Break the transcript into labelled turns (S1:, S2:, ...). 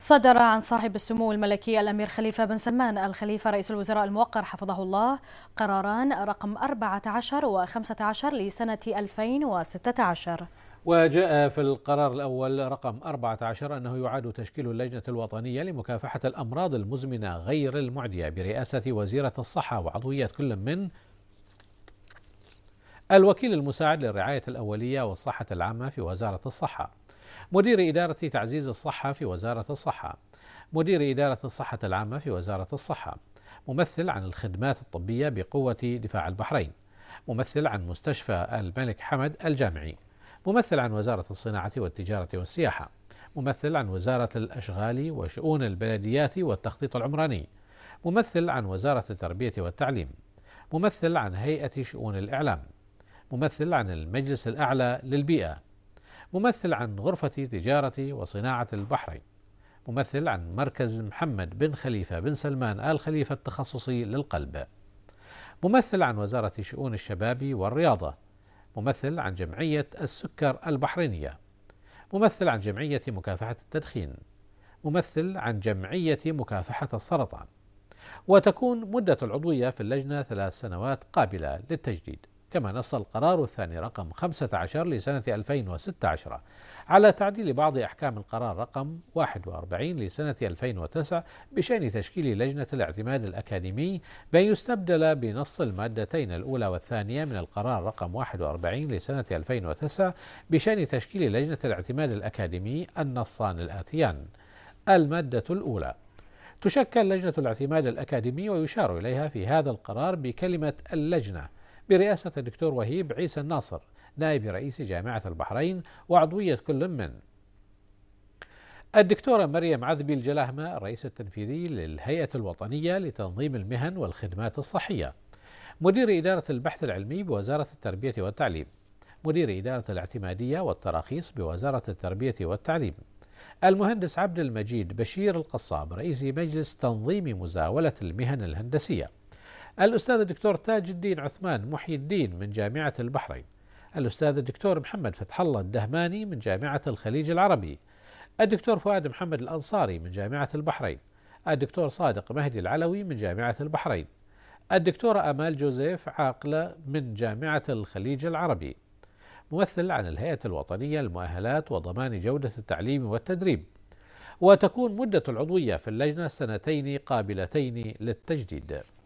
S1: صدر عن صاحب السمو الملكي الأمير خليفة بن سلمان الخليفة رئيس الوزراء الموقر حفظه الله قراران رقم 14 و 15 لسنة 2016 وجاء في القرار الأول رقم 14 أنه يعاد تشكيل اللجنة الوطنية لمكافحة الأمراض المزمنة غير المعدية برئاسة وزيرة الصحة وعضوية كل من الوكيل المساعد للرعاية الأولية والصحة العامة في وزارة الصحة مدير إدارة تعزيز الصحة في وزارة الصحة مدير إدارة الصحة العامة في وزارة الصحة ممثل عن الخدمات الطبية بقوة دفاع البحرين ممثل عن مستشفى الملك حمد الجامعي ممثل عن وزارة الصناعة والتجارة والسياحة ممثل عن وزارة الأشغال وشؤون البلديات والتخطيط العمراني ممثل عن وزارة التربية والتعليم ممثل عن هيئة شؤون الإعلام ممثل عن المجلس الأعلى للبيئة ممثل عن غرفة تجارة وصناعة البحرين ممثل عن مركز محمد بن خليفة بن سلمان آل خليفة التخصصي للقلب ممثل عن وزارة شؤون الشباب والرياضة ممثل عن جمعية السكر البحرينية ممثل عن جمعية مكافحة التدخين ممثل عن جمعية مكافحة السرطان وتكون مدة العضوية في اللجنة ثلاث سنوات قابلة للتجديد كما نص القرار الثاني رقم 15 لسنة 2016 على تعديل بعض أحكام القرار رقم 41 لسنة 2009 بشأن تشكيل لجنة الاعتماد الأكاديمي بأن يستبدل بنص المادتين الأولى والثانية من القرار رقم 41 لسنة 2009 بشأن تشكيل لجنة الاعتماد الأكاديمي النصان الآتيان المادة الأولى تشكل لجنة الاعتماد الأكاديمي ويشار إليها في هذا القرار بكلمة اللجنة برئاسة الدكتور وهيب عيسى الناصر نائب رئيس جامعة البحرين وعضوية كل من الدكتورة مريم عذبي الجلاهمة الرئيس التنفيذي للهيئة الوطنية لتنظيم المهن والخدمات الصحية مدير إدارة البحث العلمي بوزارة التربية والتعليم مدير إدارة الاعتمادية والتراخيص بوزارة التربية والتعليم المهندس عبد المجيد بشير القصاب رئيس مجلس تنظيم مزاولة المهن الهندسية الأستاذ الدكتور تاج الدين عثمان محي الدين من جامعة البحرين الأستاذ الدكتور محمد فتح الله الدهماني من جامعة الخليج العربي الدكتور فؤاد محمد الأنصاري من جامعة البحرين الدكتور صادق مهدي العلوي من جامعة البحرين الدكتورة أمال جوزيف عاقلة من جامعة الخليج العربي ممثل عن الهيئة الوطنية للمؤهلات وضمان جودة التعليم والتدريب وتكون مدة العضوية في اللجنة سنتين قابلتين للتجديد